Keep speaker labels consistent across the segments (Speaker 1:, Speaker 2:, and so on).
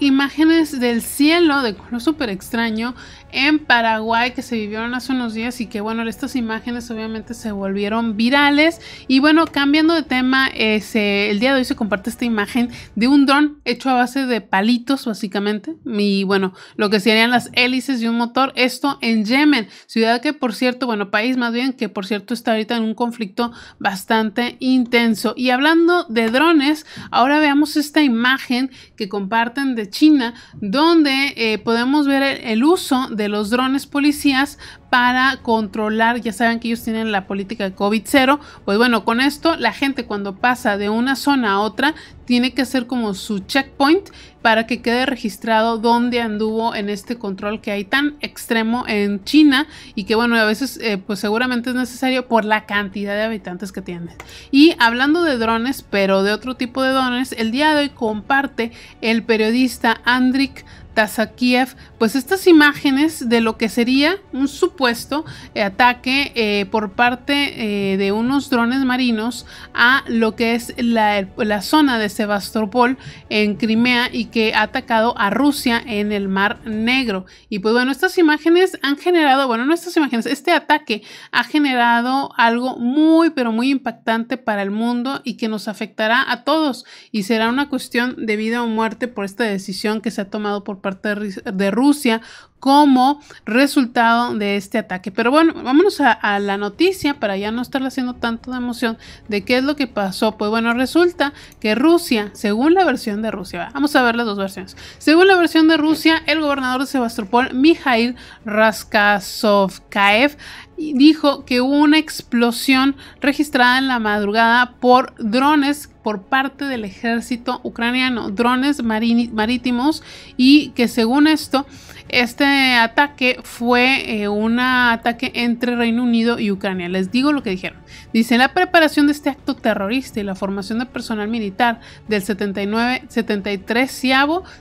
Speaker 1: imágenes del cielo de color súper extraño en Paraguay que se vivieron hace unos días y que bueno, estas imágenes obviamente se volvieron virales. Y bueno, cambiando de tema, el día de hoy se comparte esta imagen de un dron hecho a base de palitos básicamente y bueno, lo que serían las hélices de un motor. Esto en Yemen, ciudad que por cierto, bueno, país más bien que por cierto está ahorita en un conflicto bastante intenso. Y hablando de drones, ahora veamos esta imagen que comparten de China, donde eh, podemos ver el, el uso de los drones policías para controlar, ya saben que ellos tienen la política de COVID cero, pues bueno, con esto la gente cuando pasa de una zona a otra tiene que hacer como su checkpoint para que quede registrado dónde anduvo en este control que hay tan extremo en China y que bueno, a veces eh, pues seguramente es necesario por la cantidad de habitantes que tiene. Y hablando de drones, pero de otro tipo de drones, el día de hoy comparte el periodista Andrik Tazakiev, pues estas imágenes de lo que sería un supuesto eh, ataque eh, por parte eh, de unos drones marinos a lo que es la, la, zona de Sebastopol en Crimea y que ha atacado a Rusia en el Mar Negro. Y pues bueno, estas imágenes han generado, bueno, no estas imágenes, este ataque ha generado algo muy, pero muy impactante para el mundo y que nos afectará a todos y será una cuestión de vida o muerte por esta decisión que se ha tomado por parte de, Rusia como resultado de este ataque. Pero bueno, vámonos a, la noticia para ya no estar haciendo tanto de emoción de qué es lo que pasó. Pues bueno, resulta que Rusia, según la versión de Rusia, vamos a ver las dos versiones. Según la versión de Rusia, el gobernador de Sebastopol, Mijail Raskasovkaev, dijo que hubo una explosión registrada en la madrugada por drones por parte del ejército ucraniano, drones marítimos y que según esto, este ataque fue eh, un ataque entre Reino Unido y Ucrania. Les digo lo que dijeron. Dice, la preparación de este acto terrorista y la formación de personal militar del 79, 73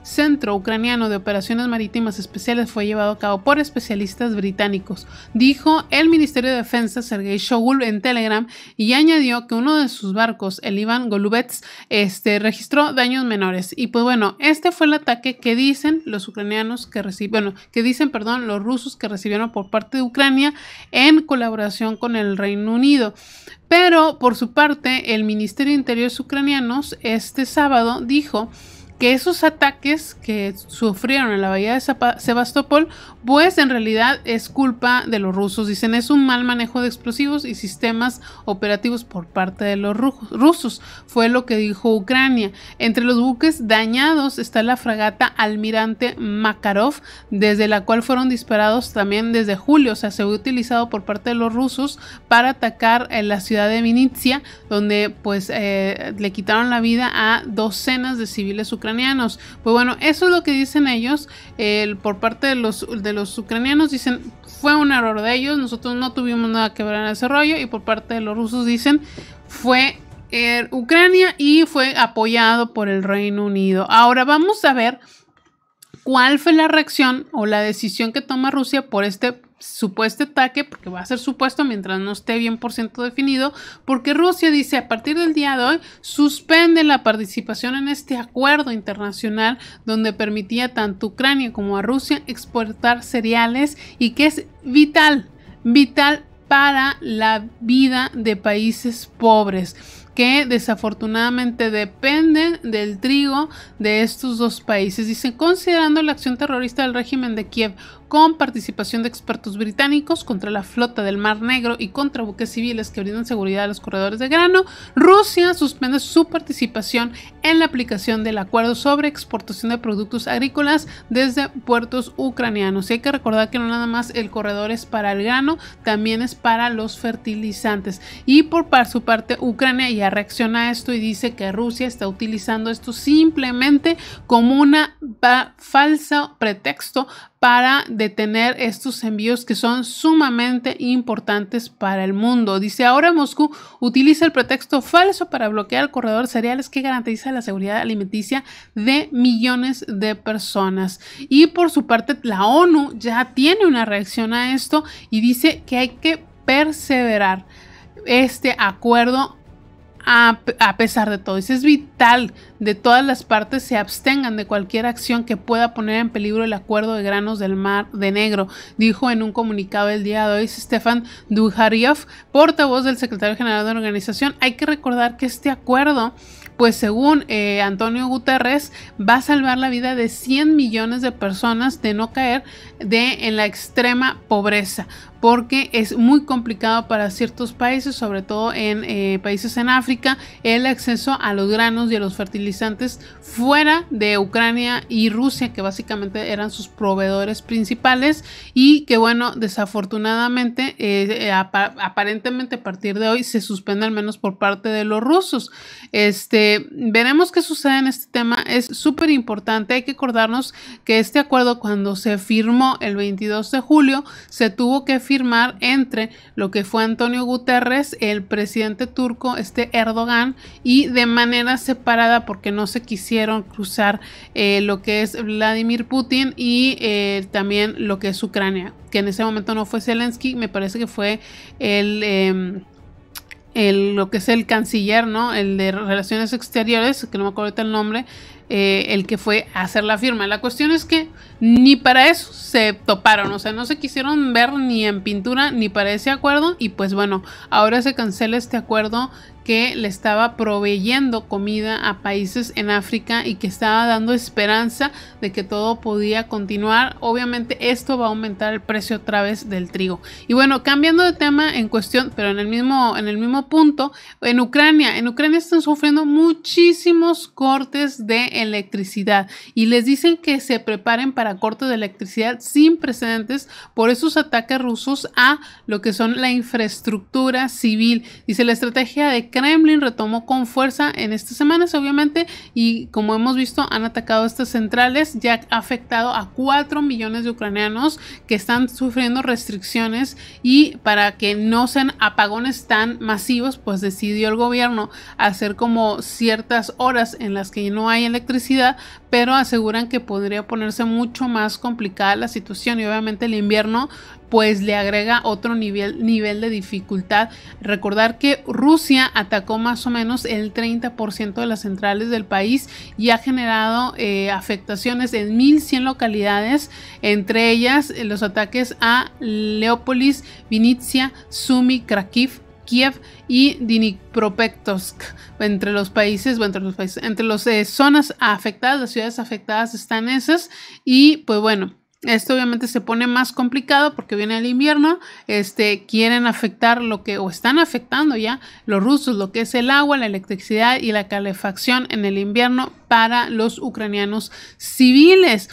Speaker 1: Centro Ucraniano de Operaciones Marítimas Especiales fue llevado a cabo por especialistas británicos, dijo el Ministerio de Defensa Sergei Shogul en Telegram y añadió que uno de sus barcos, el Ivan Golub este, registró daños menores. Y pues bueno, este fue el ataque que dicen los ucranianos que recibieron, bueno, que dicen, perdón, los rusos que recibieron por parte de Ucrania en colaboración con el Reino Unido. Pero por su parte, el Ministerio de Interiores ucranianos este sábado dijo que esos ataques que sufrieron en la bahía de Sebastopol, pues en realidad es culpa de los rusos. Dicen es un mal manejo de explosivos y sistemas operativos por parte de los rusos. Fue lo que dijo Ucrania. Entre los buques dañados está la fragata Almirante Makarov, desde la cual fueron disparados también desde julio. O sea, se ha utilizado por parte de los rusos para atacar en eh, la ciudad de Vinitsia, donde pues eh, le quitaron la vida a docenas de civiles ucranianos ucranianos. Pues bueno, eso es lo que dicen ellos por parte de los, de los ucranianos. Dicen, fue un error de ellos, nosotros no tuvimos nada que ver en ese rollo. Y por parte de los rusos dicen, fue eh, Ucrania y fue apoyado por el Reino Unido. Ahora vamos a ver cuál fue la reacción o la decisión que toma Rusia por este supuesto ataque, porque va a ser supuesto mientras no esté bien por ciento definido, porque Rusia dice a partir del día de hoy suspende la participación en este acuerdo internacional donde permitía tanto a Ucrania como a Rusia exportar cereales y que es vital, vital para la vida de países pobres que desafortunadamente dependen del trigo de estos dos países. Dice, considerando la acción terrorista del régimen de Kiev con participación de expertos británicos contra la flota del Mar Negro y contra buques civiles que brindan seguridad a los corredores de grano, Rusia suspende su participación en la aplicación del acuerdo sobre exportación de productos agrícolas desde puertos ucranianos. Y hay que recordar que no nada más el corredor es para el grano, también es para los fertilizantes. Y por su parte, Ucrania ya reacciona a esto y dice que Rusia está utilizando esto simplemente como un falso pretexto para detener estos envíos que son sumamente importantes para el mundo. Dice, ahora Moscú utiliza el pretexto falso para bloquear el corredor cereales que garantiza la seguridad alimenticia de millones de personas. Y por su parte, la ONU ya tiene una reacción a esto y dice que hay que perseverar este acuerdo a, pesar de todo. es vital de todas las partes se abstengan de cualquier acción que pueda poner en peligro el acuerdo de granos del mar de negro, dijo en un comunicado el día de hoy Stefan Dujariov, portavoz del secretario general de la organización. Hay que recordar que este acuerdo pues según eh, Antonio Guterres va a salvar la vida de 100 millones de personas de no caer de, en la extrema pobreza porque es muy complicado para ciertos países, sobre todo en eh, países en África, el acceso a los granos y a los fertilizantes fuera de Ucrania y Rusia, que básicamente eran sus proveedores principales y que bueno, desafortunadamente, eh, aparentemente a partir de hoy se suspende al menos por parte de los rusos. Este, eh, veremos qué sucede en este tema. Es súper importante. Hay que acordarnos que este acuerdo cuando se firmó el 22 de julio se tuvo que firmar entre lo que fue Antonio Guterres, el presidente turco, este Erdogan, y de manera separada porque no se quisieron cruzar eh, lo que es Vladimir Putin y eh, también lo que es Ucrania, que en ese momento no fue Zelensky, me parece que fue el em, el, lo que es el canciller, ¿no? El de Relaciones Exteriores, que no me acuerdo el nombre, eh, el que fue a hacer la firma. La cuestión es que ni para eso se toparon, o sea, no se quisieron ver ni en pintura ni para ese acuerdo y pues bueno, ahora se cancela este acuerdo que le estaba proveyendo comida a países en África y que estaba dando esperanza de que todo podía continuar. Obviamente esto va a aumentar el precio a través del trigo. Y bueno, cambiando de tema en cuestión, pero en el mismo, en el mismo punto, en Ucrania, en Ucrania están sufriendo muchísimos cortes de electricidad y les dicen que se preparen para cortes de electricidad sin precedentes por esos ataques rusos a lo que son la infraestructura civil. Dice la estrategia de Kremlin retomó con fuerza en estas semanas, obviamente, y como hemos visto, han atacado estas centrales, ya ha afectado a 4 millones de ucranianos que están sufriendo restricciones y para que no sean apagones tan masivos, pues decidió el gobierno hacer como ciertas horas en las que no hay electricidad pero aseguran que podría ponerse mucho más complicada la situación y obviamente el invierno pues le agrega otro nivel, de dificultad. Recordar que Rusia atacó más o menos el 30% de las centrales del país y ha generado eh, afectaciones en 1.100 localidades, entre ellas eh, los ataques a Leópolis, Vinitsia, Sumy, Krakiv. Kiev y Dnipropetrovsk. Entre los países, bueno, entre los países, entre las eh, zonas afectadas, las ciudades afectadas están esas. Y pues bueno, esto obviamente se pone más complicado porque viene el invierno, este, quieren afectar lo que, o están afectando ya los rusos, lo que es el agua, la electricidad y la calefacción en el invierno para los ucranianos civiles.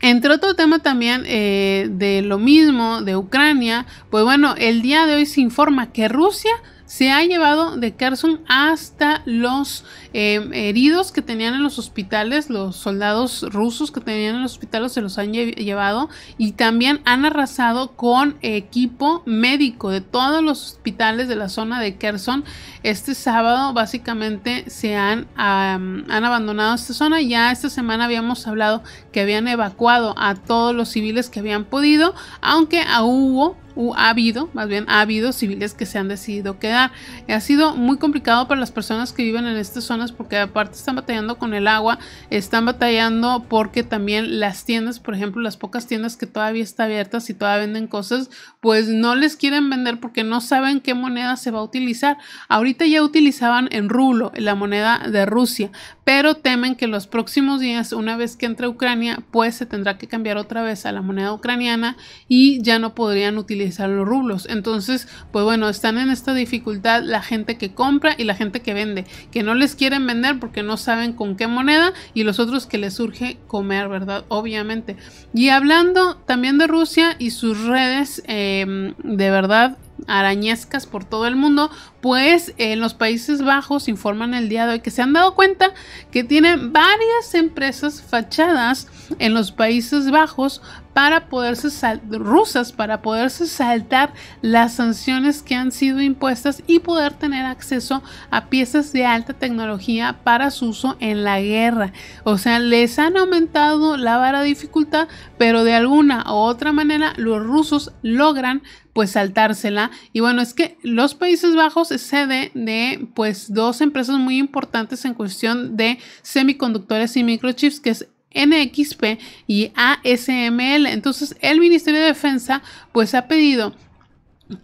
Speaker 1: Entre otro tema también eh, de lo mismo, de Ucrania, pues bueno, el día de hoy se informa que Rusia se ha llevado de Kherson hasta los eh, heridos que tenían en los hospitales, los soldados rusos que tenían en los hospitales se los han llevado y también han arrasado con equipo médico de todos los hospitales de la zona de Kherson. Este sábado básicamente se han, han abandonado esta zona. Ya esta semana habíamos hablado que habían evacuado a todos los civiles que habían podido, aunque hubo ha habido, más bien ha habido civiles que se han decidido quedar. Ha sido muy complicado para las personas que viven en estas zonas porque aparte están batallando con el agua, están batallando porque también las tiendas, por ejemplo, las pocas tiendas que todavía están abiertas y todavía venden cosas, pues no les quieren vender porque no saben qué moneda se va a utilizar. Ahorita ya utilizaban en rulo, la moneda de Rusia, pero temen que los próximos días, una vez que entre Ucrania, pues se tendrá que cambiar otra vez a la moneda ucraniana y ya no podrían utilizar los rublos. Entonces, pues bueno, están en esta dificultad la gente que compra y la gente que vende, que no les quieren vender porque no saben con qué moneda y los otros que les surge comer, ¿verdad? Obviamente. Y hablando también de Rusia y sus redes, em, de verdad arañescas por todo el mundo, pues eh, en los Países Bajos informan el día de hoy que se han dado cuenta que tienen varias empresas fachadas en los Países Bajos para poderse rusas para poderse saltar las sanciones que han sido impuestas y poder tener acceso a piezas de alta tecnología para su uso en la guerra. O sea, les han aumentado la vara de dificultad, pero de alguna u otra manera los rusos logran pues saltársela. Y bueno, es que los Países Bajos es sede de pues dos empresas muy importantes en cuestión de semiconductores y microchips, que es NXP y ASML. Entonces, el Ministerio de Defensa pues ha pedido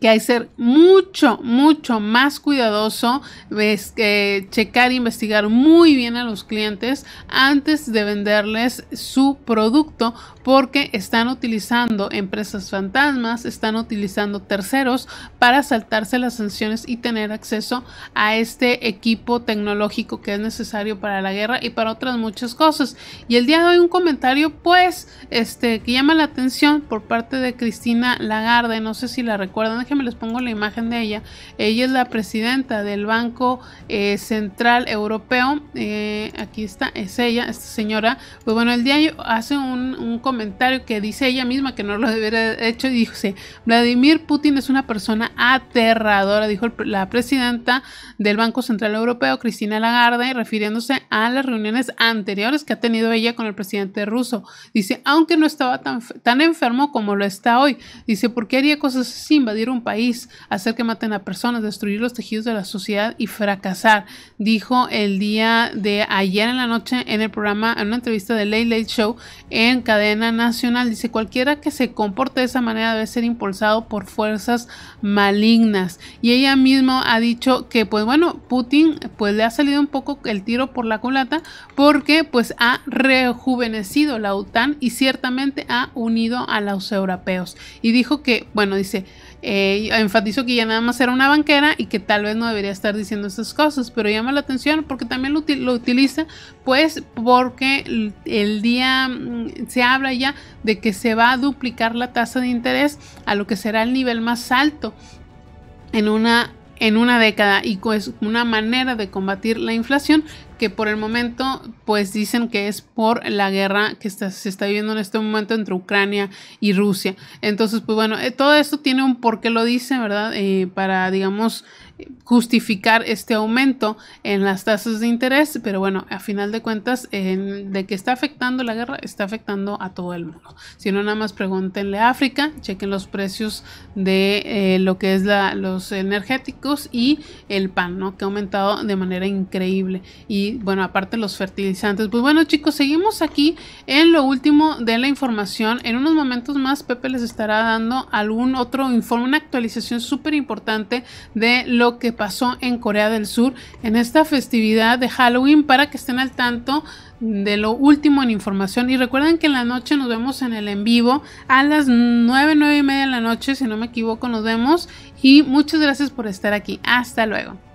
Speaker 1: que hay que ser mucho, mucho más cuidadoso, checar e investigar muy bien a los clientes antes de venderles su producto porque están utilizando empresas fantasmas, están utilizando terceros para saltarse las sanciones y tener acceso a este equipo tecnológico que es necesario para la guerra y para otras muchas cosas. Y el día de hoy un comentario pues este que llama la atención por parte de Cristina Lagarde, no sé si la recuerdan déjenme les pongo la imagen de ella. Ella es la presidenta del Banco eh, Central Europeo. Eh, aquí está, es ella, esta señora. Pues bueno, el día hace un, comentario que dice ella misma que no lo hubiera hecho y dice, Vladimir Putin es una persona aterradora, dijo la presidenta del Banco Central Europeo, Cristina Lagarde, refiriéndose a las reuniones anteriores que ha tenido ella con el presidente ruso. Dice, aunque no estaba tan, tan enfermo como lo está hoy, dice, ¿por qué haría cosas sin invadir un país, hacer que maten a personas, destruir los tejidos de la sociedad y fracasar, dijo el día de ayer en la noche en el programa, en una entrevista de Late Late Show en cadena nacional. Dice, cualquiera que se comporte de esa manera debe ser impulsado por fuerzas malignas. Y ella misma ha dicho que, pues bueno, Putin pues le ha salido un poco el tiro por la culata porque pues ha rejuvenecido la OTAN y ciertamente ha unido a los europeos. Y dijo que, bueno, dice, eh, enfatizó que ya nada más era una banquera y que tal vez no debería estar diciendo estas cosas, pero llama la atención porque también lo, utiliza, pues porque el día mm, se habla ya de que se va a duplicar la tasa de interés a lo que será el nivel más alto en una en una década y es pues una manera de combatir la inflación que por el momento pues dicen que es por la guerra que se está viviendo en este momento entre Ucrania y Rusia. Entonces pues bueno, eh, todo esto tiene un por qué lo dice, ¿verdad? Eh, para digamos justificar este aumento en las tasas de interés, pero bueno, a final de cuentas, de que está afectando la guerra, está afectando a todo el mundo. Si no, nada más pregúntenle a África, chequen los precios de eh, lo que es los energéticos y el pan, ¿no? Que ha aumentado de manera increíble. Y bueno, aparte los fertilizantes. Pues bueno, chicos, seguimos aquí en lo último de la información. En unos momentos más, Pepe les estará dando algún otro informe, una actualización súper importante de lo lo que pasó en Corea del Sur en esta festividad de Halloween para que estén al tanto de lo último en información. Y recuerden que en la noche nos vemos en el en vivo a las 9, 9 y media de la noche, si no me equivoco, nos vemos. Y muchas gracias por estar aquí. Hasta luego.